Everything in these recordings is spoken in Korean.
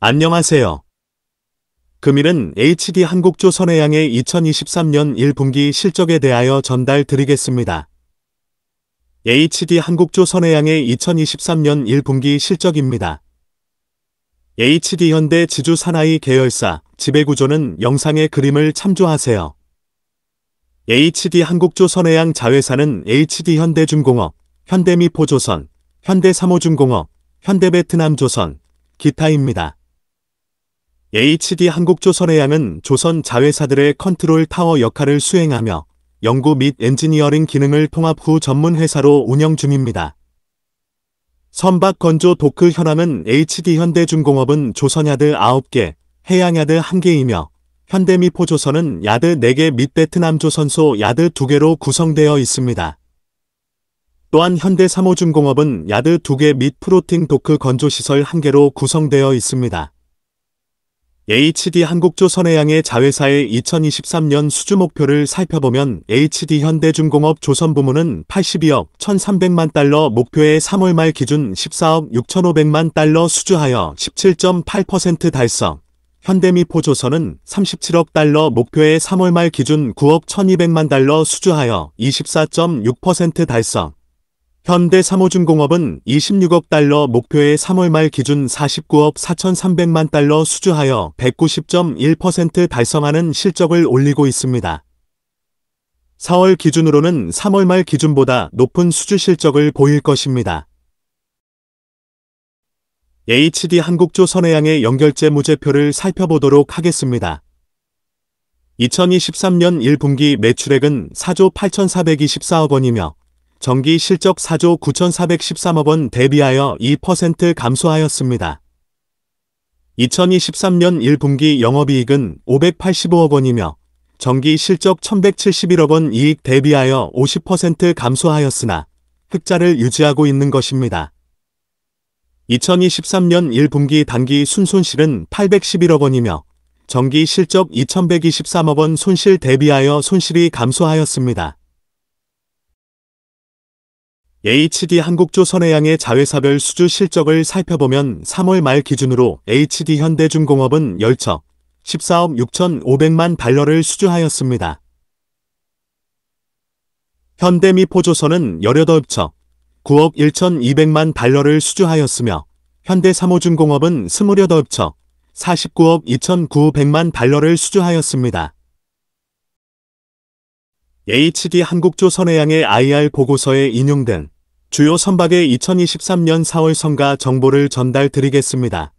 안녕하세요. 금일은 HD 한국조선해양의 2023년 1분기 실적에 대하여 전달 드리겠습니다. HD 한국조선해양의 2023년 1분기 실적입니다. HD 현대 지주 산하이 계열사, 지배구조는 영상의 그림을 참조하세요. HD 한국조선해양 자회사는 HD 현대중공업, 현대미포조선, 현대삼호중공업, 현대베트남조선, 기타입니다. HD 한국조선의 양은 조선 자회사들의 컨트롤 타워 역할을 수행하며 연구 및 엔지니어링 기능을 통합 후 전문 회사로 운영 중입니다. 선박 건조 도크 현황은 HD 현대중공업은 조선 야드 9개, 해양 야드 1개이며 현대미포 조선은 야드 4개 및 베트남 조선소 야드 2개로 구성되어 있습니다. 또한 현대 3호중공업은 야드 2개 및 프로팅 도크 건조시설 1개로 구성되어 있습니다. HD 한국조선해양의 자회사의 2023년 수주 목표를 살펴보면 HD 현대중공업 조선부문은 82억 1300만 달러 목표의 3월 말 기준 14억 6500만 달러 수주하여 17.8% 달성. 현대미포조선은 37억 달러 목표의 3월 말 기준 9억 1200만 달러 수주하여 24.6% 달성. 현대사호중공업은 26억 달러 목표의 3월 말 기준 49억 4,300만 달러 수주하여 190.1% 달성하는 실적을 올리고 있습니다. 4월 기준으로는 3월 말 기준보다 높은 수주 실적을 보일 것입니다. HD 한국조 선해양의 연결제 무제표를 살펴보도록 하겠습니다. 2023년 1분기 매출액은 4조 8,424억 원이며 정기 실적 4조 9,413억 원 대비하여 2% 감소하였습니다. 2023년 1분기 영업이익은 585억 원이며 정기 실적 1,171억 원 이익 대비하여 50% 감소하였으나 흑자를 유지하고 있는 것입니다. 2023년 1분기 단기 순손실은 811억 원이며 정기 실적 2,123억 원 손실 대비하여 손실이 감소하였습니다. HD 한국조선해양의 자회사별 수주 실적을 살펴보면 3월 말 기준으로 HD 현대중공업은 10척, 14억 6,500만 달러를 수주하였습니다. 현대미포조선은 18척, 9억 1,200만 달러를 수주하였으며 현대삼호중공업은 28척, 49억 2,900만 달러를 수주하였습니다. HD 한국조선해양의 IR 보고서에 인용된 주요 선박의 2023년 4월 선가 정보를 전달 드리겠습니다.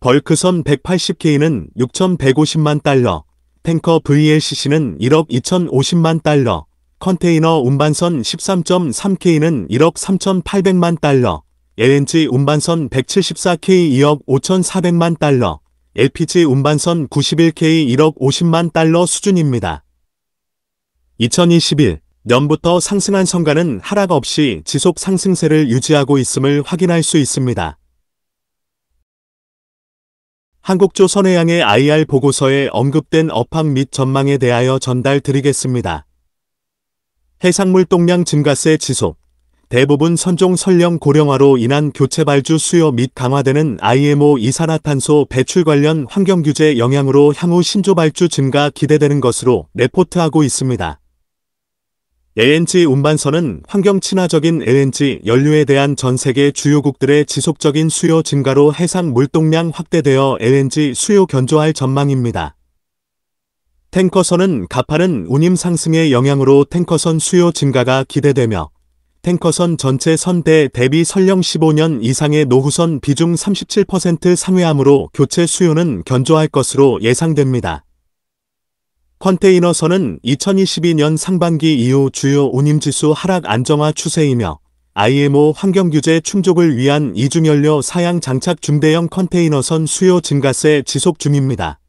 벌크선 180K는 6,150만 달러, 탱커 VLCC는 1억 2,050만 달러, 컨테이너 운반선 13.3K는 1억 3,800만 달러, LNG 운반선 174K 2억 5,400만 달러, LPG 운반선 91K 1억 50만 달러 수준입니다. 2021 년부터 상승한 성과는 하락 없이 지속 상승세를 유지하고 있음을 확인할 수 있습니다. 한국조선해양의 IR 보고서에 언급된 업황 및 전망에 대하여 전달 드리겠습니다. 해상물 동량 증가세 지속 대부분 선종 설령 고령화로 인한 교체 발주 수요 및 강화되는 IMO 이산화탄소 배출 관련 환경 규제 영향으로 향후 신조 발주 증가 기대되는 것으로 레포트하고 있습니다. LNG 운반선은 환경 친화적인 LNG 연료에 대한 전 세계 주요국들의 지속적인 수요 증가로 해상 물동량 확대되어 LNG 수요 견조할 전망입니다. 탱커선은 가파른 운임 상승의 영향으로 탱커선 수요 증가가 기대되며 탱커선 전체 선대 대비 설령 15년 이상의 노후선 비중 37% 상회함으로 교체 수요는 견조할 것으로 예상됩니다. 컨테이너선은 2022년 상반기 이후 주요 운임지수 하락 안정화 추세이며 IMO 환경규제 충족을 위한 이중연료 사양 장착 중대형 컨테이너선 수요 증가세 지속 중입니다.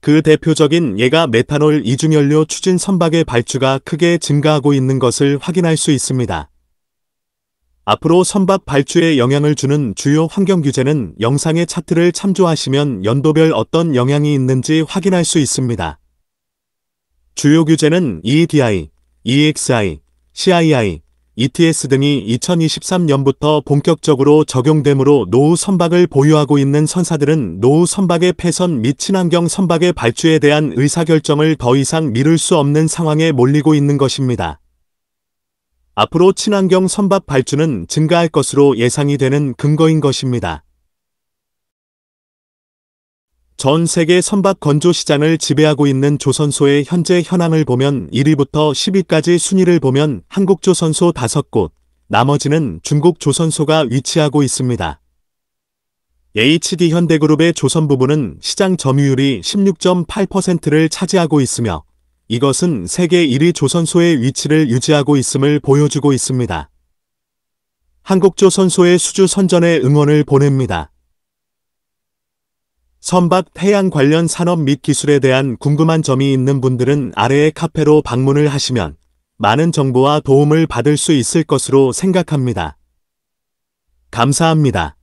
그 대표적인 예가 메탄올 이중연료 추진 선박의 발주가 크게 증가하고 있는 것을 확인할 수 있습니다. 앞으로 선박 발주에 영향을 주는 주요 환경 규제는 영상의 차트를 참조하시면 연도별 어떤 영향이 있는지 확인할 수 있습니다. 주요 규제는 e d i EXI, CII, ETS 등이 2023년부터 본격적으로 적용되므로 노후 선박을 보유하고 있는 선사들은 노후 선박의 폐선 및 친환경 선박의 발주에 대한 의사결정을 더 이상 미룰 수 없는 상황에 몰리고 있는 것입니다. 앞으로 친환경 선박 발주는 증가할 것으로 예상이 되는 근거인 것입니다. 전 세계 선박 건조 시장을 지배하고 있는 조선소의 현재 현황을 보면 1위부터 10위까지 순위를 보면 한국 조선소 5곳, 나머지는 중국 조선소가 위치하고 있습니다. HD 현대그룹의 조선 부분은 시장 점유율이 16.8%를 차지하고 있으며 이것은 세계 1위 조선소의 위치를 유지하고 있음을 보여주고 있습니다. 한국조선소의 수주 선전에 응원을 보냅니다. 선박 태양 관련 산업 및 기술에 대한 궁금한 점이 있는 분들은 아래의 카페로 방문을 하시면 많은 정보와 도움을 받을 수 있을 것으로 생각합니다. 감사합니다.